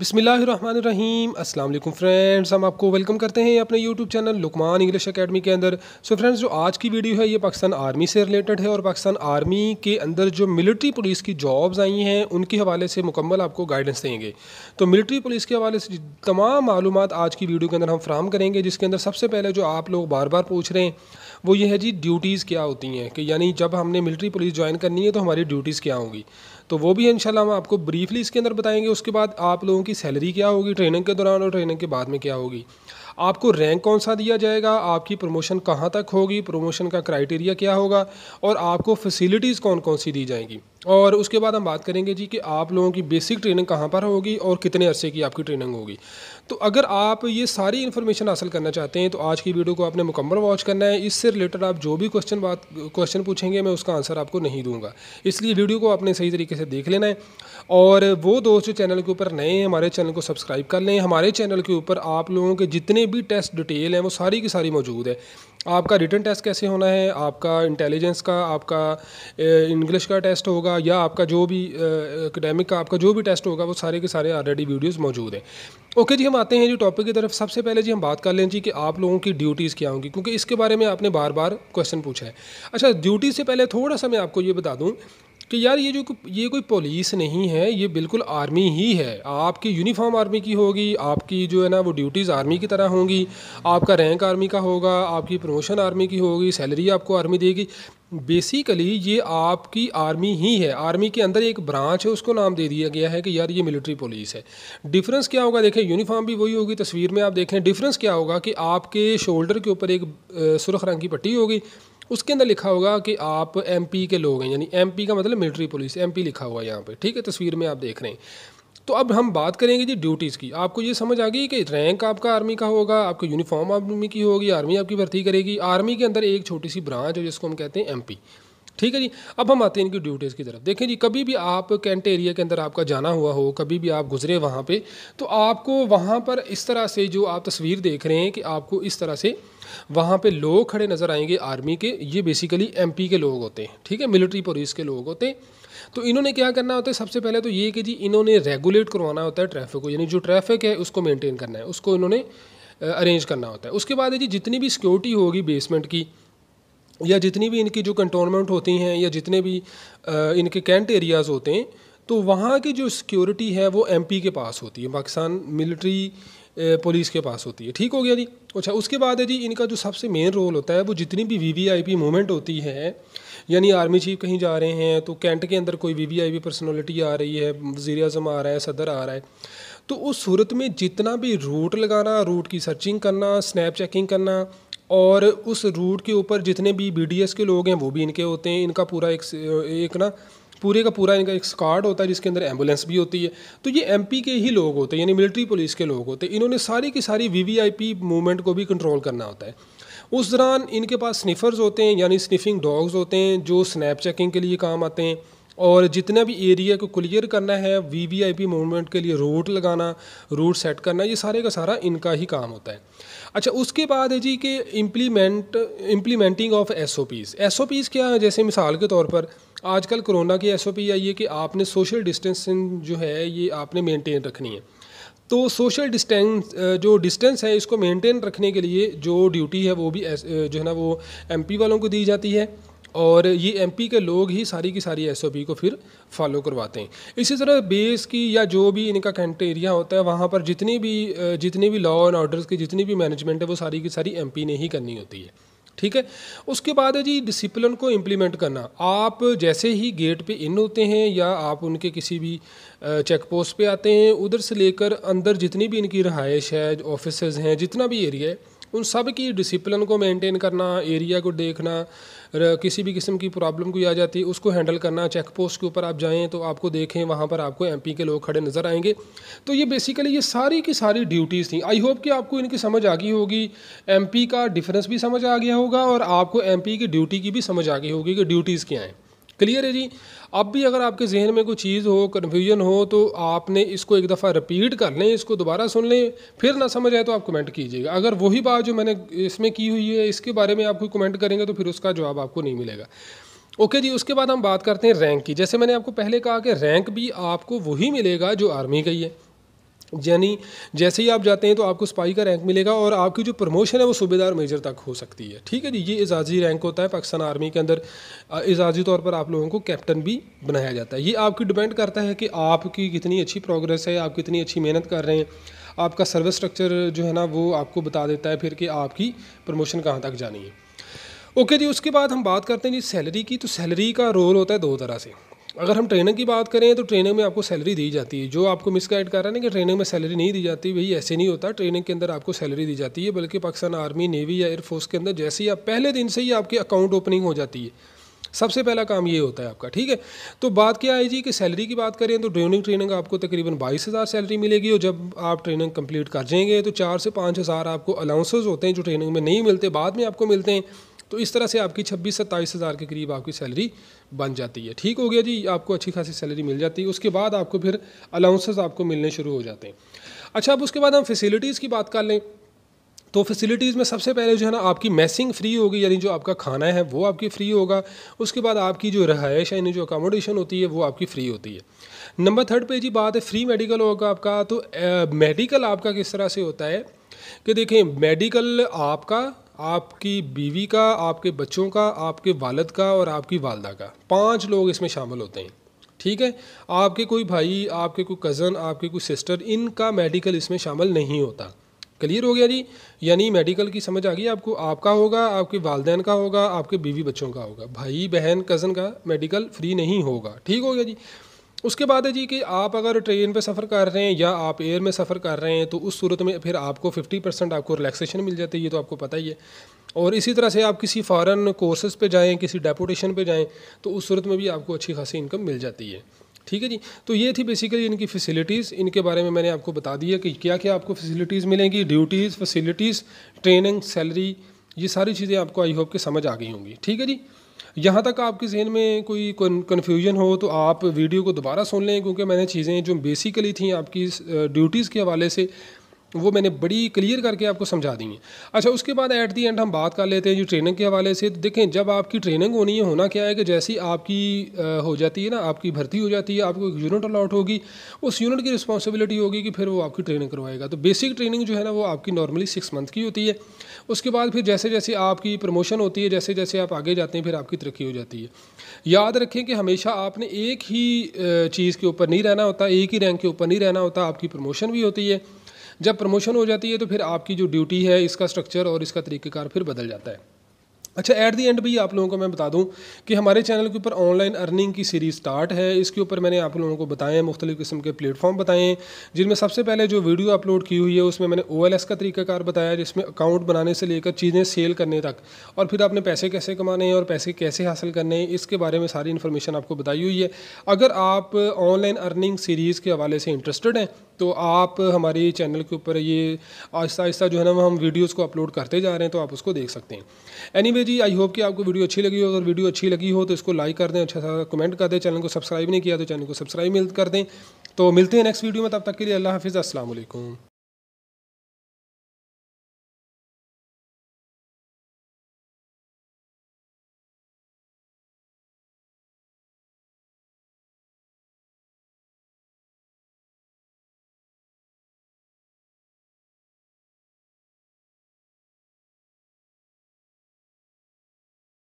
बिसमीम अल्लाम फ्रेंड्स हम आपको वेलकम करते हैं अपने YouTube channel Luqman English Academy के अंदर सो so फ्रेंड्स जो आज की वीडियो है ये पाकिस्तान आर्मी से रिलेटेड है और पाकिस्तान आर्मी के अंदर जो मिलिट्री पुलिस की जॉब्स आई हैं उनके हवाले से मुकम्मल आपको गाइडेंस देंगे तो मिलिट्री पुलिस के हवाले से तमाम मालूम आज की वीडियो के अंदर हम फ्राहम करेंगे जिसके अंदर सबसे पहले जो आप लोग बार बार पूछ रहे हैं वो ये है जी ड्यूटीज़ क्या होती हैं कि यानी जब हमने मिलिट्री पुलिस ज्वाइन करनी है तो हमारी ड्यूटीज़ क्या होंगी तो वो भी इन हम आपको ब्रीफली इसके अंदर बताएंगे उसके बाद आप लोगों आपकी सैलरी क्या होगी ट्रेनिंग के दौरान और ट्रेनिंग के बाद में क्या होगी आपको रैंक कौन सा दिया जाएगा आपकी प्रमोशन कहाँ तक होगी प्रमोशन का क्राइटेरिया क्या होगा और आपको फैसिलिटीज़ कौन कौन सी दी जाएंगी और उसके बाद हम बात करेंगे जी कि आप लोगों की बेसिक ट्रेनिंग कहाँ पर होगी और कितने अरसे की आपकी ट्रेनिंग होगी तो अगर आप ये सारी इन्फॉर्मेशन हासिल करना चाहते हैं तो आज की वीडियो को आपने मुकम्मल वॉच करना है इससे रिलेटेड आप जो भी क्वेश्चन बात क्वेश्चन पूछेंगे मैं उसका आंसर आपको नहीं दूंगा इसलिए वीडियो को आपने सही तरीके से देख लेना है और वो दोस्त जो चैनल के ऊपर नए हैं हमारे चैनल को सब्सक्राइब कर लें हमारे चैनल के ऊपर आप लोगों के जितने भी टेस्ट डिटेल हैं वो सारी की सारी मौजूद है आपका रिटर्न टेस्ट कैसे होना है आपका इंटेलिजेंस का आपका इंग्लिश का टेस्ट होगा या आपका जो भी एकेडमिक का आपका जो भी टेस्ट होगा वो सारे के सारे ऑलरेडी वीडियोस मौजूद हैं ओके जी हम आते हैं जो टॉपिक की तरफ सबसे पहले जी हम बात कर लें जी कि आप लोगों की ड्यूटीज़ क्या होंगी क्योंकि इसके बारे में आपने बार बार क्वेश्चन पूछा है अच्छा ड्यूटी से पहले थोड़ा सा मैं आपको ये बता दूँ कि यार ये जो ये कोई पुलिस नहीं है ये बिल्कुल आर्मी ही है आपकी यूनिफॉर्म आर्मी की होगी आपकी जो है ना वो ड्यूटीज़ आर्मी की तरह होंगी आपका रैंक आर्मी का होगा आपकी प्रमोशन आर्मी की होगी सैलरी आपको आर्मी देगी बेसिकली ये आपकी आर्मी ही है आर्मी के अंदर एक ब्रांच है उसको नाम दे दिया गया है कि यार ये मिलिट्री पुलिस है डिफरेंस क्या होगा देखें यूनिफॉर्म भी वही होगी तस्वीर में आप देखें डिफरेंस क्या होगा कि आपके शोल्डर के ऊपर एक सुरख रंग की पट्टी होगी उसके अंदर लिखा होगा कि आप एम के लोग हैं यानी एम का मतलब मिलिट्री पुलिस एम लिखा हुआ है यहाँ पर ठीक है तस्वीर में आप देख रहे हैं तो अब हम बात करेंगे जी ड्यूटीज़ की आपको ये समझ आ गई कि रैंक आपका आर्मी का होगा आपकी यूनिफॉर्म आर्मी की होगी आर्मी आपकी भर्ती करेगी आर्मी के अंदर एक छोटी सी ब्रांच है जिसको हम कहते हैं एमपी ठीक है जी अब हम आते हैं इनकी ड्यूटीज़ की तरफ देखें जी कभी भी आप कैंट एरिया के अंदर आपका जाना हुआ हो कभी भी आप गुजरे वहाँ पे तो आपको वहाँ पर इस तरह से जो आप तस्वीर देख रहे हैं कि आपको इस तरह से वहाँ पे लोग खड़े नज़र आएंगे आर्मी के ये बेसिकली एमपी के लोग होते हैं ठीक है मिलिट्री पुलिस के लोग होते हैं तो इन्होंने क्या करना होता है सबसे पहले तो ये कि जी इन्होंने रेगुलेट करवाना होता है ट्रैफिक को यानी जो ट्रैफिक है उसको मेनटेन करना है उसको इन्होंने अरेंज करना होता है उसके बाद जी जितनी भी सिक्योरिटी होगी बेसमेंट की या जितनी भी इनकी जो कंटोनमेंट होती हैं या जितने भी इनके कैंट एरियाज़ होते हैं तो वहाँ की जो सिक्योरिटी है वो एम के पास होती है पाकिस्तान मिलिट्री पुलिस के पास होती है ठीक हो गया जी अच्छा उसके बाद है जी इनका जो सबसे मेन रोल होता है वो जितनी भी V V I P movement होती है यानी आर्मी चीफ कहीं जा रहे हैं तो कैंट के अंदर कोई वी वी आई पी आ रही है वजीर अजम आ रहा है सदर आ रहा है तो उस सूरत में जितना भी रूट लगाना रूट की सर्चिंग करना स्नैप चेकिंग करना और उस रूट के ऊपर जितने भी बी के लोग हैं वो भी इनके होते हैं इनका पूरा एक एक ना पूरे का पूरा इनका एक स्क्वाड होता है जिसके अंदर एम्बुलेंस भी होती है तो ये एमपी के ही लोग होते हैं यानी मिलिट्री पुलिस के लोग होते हैं इन्होंने सारी की सारी वीवीआईपी मूवमेंट को भी कंट्रोल करना होता है उस दौरान इनके पास स्निफ़र्स होते हैं यानी स्निफिंग डॉग्स होते हैं जो स्नैप चेकिंग के लिए काम आते हैं और जितना भी एरिया को क्लियर करना है V V I P movement के लिए रूट लगाना रूट सेट करना ये सारे का सारा इनका ही काम होता है अच्छा उसके बाद है जी कि implement implementing of S O Ps S O Ps क्या है जैसे मिसाल के तौर पर आजकल कोरोना की एस ओ पी आई है कि आपने सोशल डिस्टेंसिंग जो है ये आपने मेनटेन रखनी है तो सोशल डिस्टेंस जो डिस्टेंस है इसको मेंटेन रखने के लिए जो ड्यूटी है वो भी जो है ना वो एमपी वालों को दी जाती है और ये एमपी के लोग ही सारी की सारी एसओपी को फिर फॉलो करवाते हैं इसी तरह बेस की या जो भी इनका कंट एरिया होता है वहाँ पर जितनी भी जितनी भी लॉ एंड ऑर्डर्स की जितनी भी मैनेजमेंट है वो सारी की सारी एमपी ने ही करनी होती है ठीक है उसके बाद है जी डिसिप्लिन को इम्प्लीमेंट करना आप जैसे ही गेट पे इन होते हैं या आप उनके किसी भी चेक पोस्ट पे आते हैं उधर से लेकर अंदर जितनी भी इनकी रहाइश है ऑफिसेज़ हैं जितना भी एरिया है उन सब की डिसिप्लिन को मेंटेन करना एरिया को देखना किसी भी किस्म की प्रॉब्लम कोई आ जाती है उसको हैंडल करना चेक पोस्ट के ऊपर आप जाएँ तो आपको देखें वहाँ पर आपको एम के लोग खड़े नज़र आएंगे तो ये बेसिकली ये सारी की सारी ड्यूटीज़ थी आई होप कि आपको इनकी समझ आ गई होगी एम का डिफरेंस भी समझ आ गया होगा और आपको एम की ड्यूटी की भी समझ आ गई होगी कि ड्यूटीज़ क्या हैं क्लियर है जी अब भी अगर आपके जहन में कोई चीज़ हो कन्फ्यूजन हो तो आपने इसको एक दफ़ा रिपीट कर लें इसको दोबारा सुन लें फिर ना समझ आए तो आप कमेंट कीजिएगा अगर वही बात जो मैंने इसमें की हुई है इसके बारे में आप कोई कमेंट करेंगे तो फिर उसका जवाब आपको नहीं मिलेगा ओके जी उसके बाद हम बात करते हैं रैंक की जैसे मैंने आपको पहले कहा कि रैंक भी आपको वही मिलेगा जो आर्मी का ही है यानी जैसे ही आप जाते हैं तो आपको स्पाई का रैंक मिलेगा और आपकी जो प्रमोशन है वो सूबेदार मेजर तक हो सकती है ठीक है जी ये एजाजी रैंक होता है पाकिस्तान आर्मी के अंदर एजाजी तौर पर आप लोगों को कैप्टन भी बनाया जाता है ये आपकी डिपेंड करता है कि आपकी कितनी अच्छी प्रोग्रेस है आप कितनी अच्छी मेहनत कर रहे हैं आपका सर्विस स्ट्रक्चर जो है ना वो आपको बता देता है फिर कि आपकी प्रमोशन कहाँ तक जानी है ओके जी उसके बाद हम बात करते हैं जी सैलरी की तो सैलरी का रोल होता है दो तरह से अगर हम ट्रेनर की बात करें तो ट्रेनिंग में आपको सैलरी दी जाती है जो आपको गाइड कर रहा है ना कि ट्रेनिंग में सैलरी नहीं दी जाती वही ऐसे नहीं होता ट्रेनिंग के अंदर आपको सैलरी दी जाती है बल्कि पाकिस्तान आर्मी नेवी या एयरफोर्स के अंदर जैसे ही आप पहले दिन से ही आपके अकाउंट ओपनिंग हो जाती है सबसे पहला काम ये होता है आपका ठीक है तो बात क्या आई जी कि सैलरी की बात करें तो ड्रोनिंग ट्रेनिंग आपको तकरीबन बाईस हज़ार सैलरी मिलेगी और जब आप ट्रेनिंग कंप्लीट कर जाएंगे तो चार से पाँच हज़ार आपको अलाउंसेज होते हैं जो ट्रेनिंग में नहीं मिलते बाद में आपको मिलते हैं तो इस तरह से आपकी छब्बीस सत्ताईस हज़ार के करीब आपकी सैलरी बन जाती है ठीक हो गया जी आपको अच्छी खासी सैलरी मिल जाती है उसके बाद आपको फिर अलाउंसेस आपको मिलने शुरू हो जाते हैं अच्छा अब उसके बाद हम फैसिलिटीज़ की बात कर लें तो फैसिलिटीज़ में सबसे पहले जो है ना आपकी मैसिंग फ्री होगी यानी जो आपका खाना है वो आपकी फ़्री होगा उसके बाद आपकी जो रहायश यानी जो अकोमोडेशन होती है वो आपकी फ़्री होती है नंबर थर्ड पे जी बात है फ्री मेडिकल होगा आपका तो मेडिकल आपका किस तरह से होता है कि देखें मेडिकल आपका आपकी बीवी का आपके बच्चों का आपके वालद का और आपकी वालदा का पांच लोग इसमें शामिल होते हैं ठीक है आपके कोई भाई आपके कोई कज़न आपके कोई सिस्टर इनका मेडिकल इसमें शामिल नहीं होता क्लियर हो गया जी यानी मेडिकल की समझ आ गई आपको आपका होगा आपके वालदेन का होगा आपके बीवी बच्चों का होगा भाई बहन कज़न का मेडिकल फ्री नहीं होगा ठीक हो गया जी उसके बाद है जी कि आप अगर ट्रेन पे सफ़र कर रहे हैं या आप एयर में सफ़र कर रहे हैं तो उस सूरत में फिर आपको 50 परसेंट आपको रिलैक्सेशन मिल जाती है ये तो आपको पता ही है और इसी तरह से आप किसी फ़ॉरन कोर्सेज़ पे जाएं किसी डेपोटेशन पे जाएं तो उस सूरत में भी आपको अच्छी खासी इनकम मिल जाती है ठीक है जी तो ये थी बेसिकली इनकी फ़ैसिलिटीज़ इनके बारे में मैंने आपको बता दिया कि क्या क्या आपको फैसिलिटीज़ मिलेंगी ड्यूटीज़ फैसिलिटीज़ ट्रेनिंग सैलरी ये सारी चीज़ें आपको आई होप के समझ आ गई होंगी ठीक है जी यहाँ तक आपके जहन में कोई कन्फ्यूजन हो तो आप वीडियो को दोबारा सुन लें क्योंकि मैंने चीज़ें जो बेसिकली थी आपकी ड्यूटीज़ uh, के हवाले से वो मैंने बड़ी क्लियर करके आपको समझा दी है अच्छा उसके बाद एट दी एंड हम बात कर लेते हैं जो ट्रेनिंग के हवाले से तो देखें जब आपकी ट्रेनिंग होनी है होना क्या है कि जैसी आपकी हो जाती है ना आपकी भर्ती हो जाती है आपको एक यूनिट अलाउट होगी उस यूनिट की रिस्पॉन्सिबिलिटी होगी कि फिर वो आपकी ट्रेनिंग करवाएगा तो बेसिक ट्रेनिंग जो है ना वो आपकी नॉर्मली सिक्स मंथ की होती है उसके बाद फिर जैसे जैसे आपकी प्रमोशन होती है जैसे जैसे आप आगे जाते हैं फिर आपकी तरक्की हो जाती है याद रखें कि हमेशा आपने एक ही चीज़ के ऊपर नहीं रहना होता एक ही रैंक के ऊपर नहीं रहना होता आपकी प्रमोशन भी होती है जब प्रमोशन हो जाती है तो फिर आपकी जो ड्यूटी है इसका स्ट्रक्चर और इसका तरीक़ेकार फिर बदल जाता है अच्छा एट दी एंड भी आप लोगों को मैं बता दूं कि हमारे चैनल के ऊपर ऑनलाइन अर्निंग की सीरीज़ स्टार्ट है इसके ऊपर मैंने आप लोगों को बताए हैं मुख्तलिफ़ किस्म के प्लेटफॉर्म बताए हैं जिनमें सबसे पहले जो वीडियो अपलोड की हुई है उसमें मैंने ओ एल एस का तरीकाकार बताया जिसमें अकाउंट बनाने से लेकर चीज़ें सेल करने तक और फिर आपने पैसे कैसे कमाने हैं और पैसे कैसे हासिल करने हैं इसके बारे में सारी इन्फॉर्मेशन आपको बताई हुई है अगर आप ऑनलाइन अर्निंग सीरीज़ के हवाले से इंटरेस्टेड हैं तो आप हमारे चैनल के ऊपर ये आहिस्ता आहिस्ता जो है ना हम वीडियोज़ को अपलोड करते जा रहे हैं तो आप उसको देख सकते हैं एनी anyway, जी आई होप कि आपको वीडियो अच्छी लगी हो अगर वीडियो अच्छी लगी हो तो इसको लाइक कर दें अच्छा सा कमेंट कर दें चैनल को सब्सक्राइब नहीं किया तो चैनल को सब्सक्राइब कर दें तो मिलते हैं नेक्स्ट वीडियो में तब तक के लिए अल्लाह हाफिज़ असल